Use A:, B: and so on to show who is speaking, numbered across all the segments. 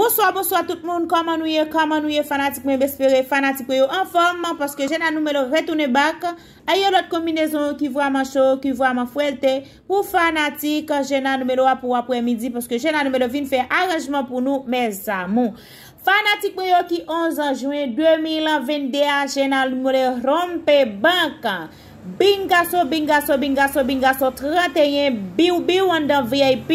A: Bouswa, bouswa tout moun, kama nou ye, kama nou ye, fanatik mwen bespere, fanatik mwen yo, anforman, paske jena nou me lo retoune bak, a yo lot kombinezon ki vwa man chou, ki vwa man fwelte, pou fanatik, jena nou me lo apou apou e midi, paske jena nou me lo vin fe aranjman pou nou, mes amon. Fanatik mwen yo ki 11 anjouen 2021, jena nou me le rompe bankan, bingasou, bingasou, bingasou, bingasou, 31, bi ou bi ou an dan VIP,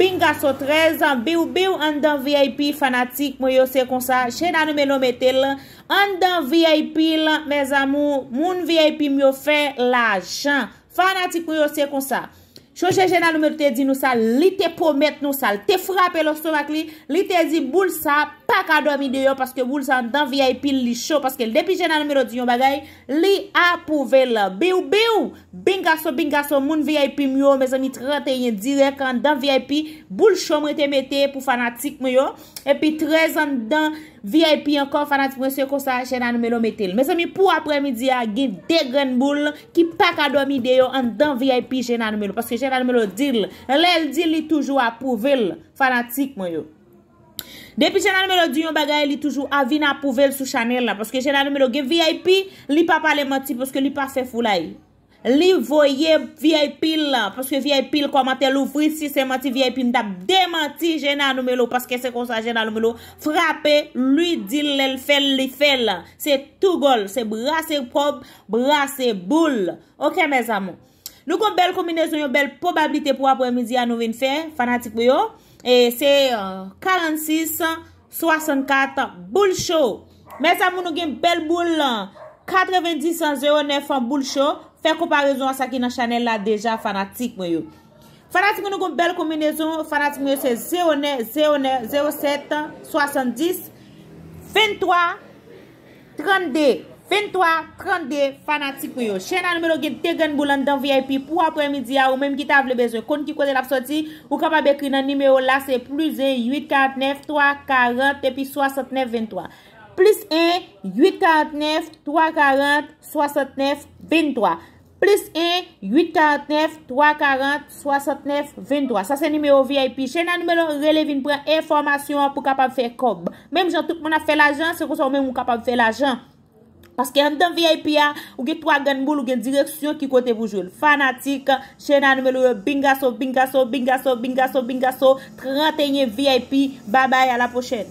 A: Bingaso 13, biw biw an dan VIP fanatik mwen yo se kon sa. Che nan nou men omete lan, an dan VIP lan, mez amou, moun VIP mwen yo fe la jan. Fanatik mwen yo se kon sa. Chouche genan nou mèro te di nou sa, li te pomet nou sa, li te frape lò stomak li, li te di boul sa, pa kado a mi deyo, paske boul sa an dan VIP li show, paske depi genan nou mèro di yon bagay, li apouvel la. Be ou, be ou, bingaso, bingaso, moun VIP myo, me zami 31 dirè, kan dan VIP, boul show mwen te metè pou fanatik myo, epi 13 an dan. VIP ankon fanatik mwen se yo konsa chen anou melo metel. Mwen se mi pou apre mi di a ge degren mboul ki pak a do mi deyo an dan VIP chen anou melo. Paske chen anou melo dil. Lèl dil li toujou apouvel fanatik mwen yo. Depi chen anou melo di yon bagay li toujou avin apouvel sou chanel la. Paske chen anou melo ge VIP li pa pale moti paske li pa fe foulay. Li voye viey pil la. Paske viey pil kwa matel oufri. Si se mati viey pil. Nda demanti jena anou melo. Paske se konsa jena anou melo. Frape. Lui dil lel fel li fel. Se tou gol. Se brase pop. Brase boule. Ok mez amou. Nou kon bel kombinezon yon bel probablite pou apwe midi anou vin fe. Fanatik bou yo. E se 46-64 euh, boule show. Mez amou nou gen bel boule la. 90-109 boule show. E se 46-64 boule show. Fè komparezon an sa ki nan chanel la deja fanatik mwen yo. Fanatik mwen yo kon bel kombinezon. Fanatik mwen yo se 090702332. 2332 fanatik mwen yo. Chena nan mèro gen Tegan Boulan dan VIP pou apre midi ya ou mèm ki ta avle bezè. Kon ki kou de la pso ti ou kap abekri nan nime yo la se plus 1 849340 epi 6923. Plus 1 8493406923. 23. Plus 1, 849-340-69-23. Sa se nime ou VIP. Che nan nime lou, relevin prè informasyon pou kapab fè kob. Mem jantouk moun a fè l'ajan, se kon sa mè moun kapab fè l'ajan. Paske an dan VIP a, ou gen 3 gen moul, ou gen direksyon ki kote pou joul. Fanatik, che nan nime lou, bingasou, bingasou, bingasou, bingasou, bingasou, 31 VIP. Babay, ala pochèn.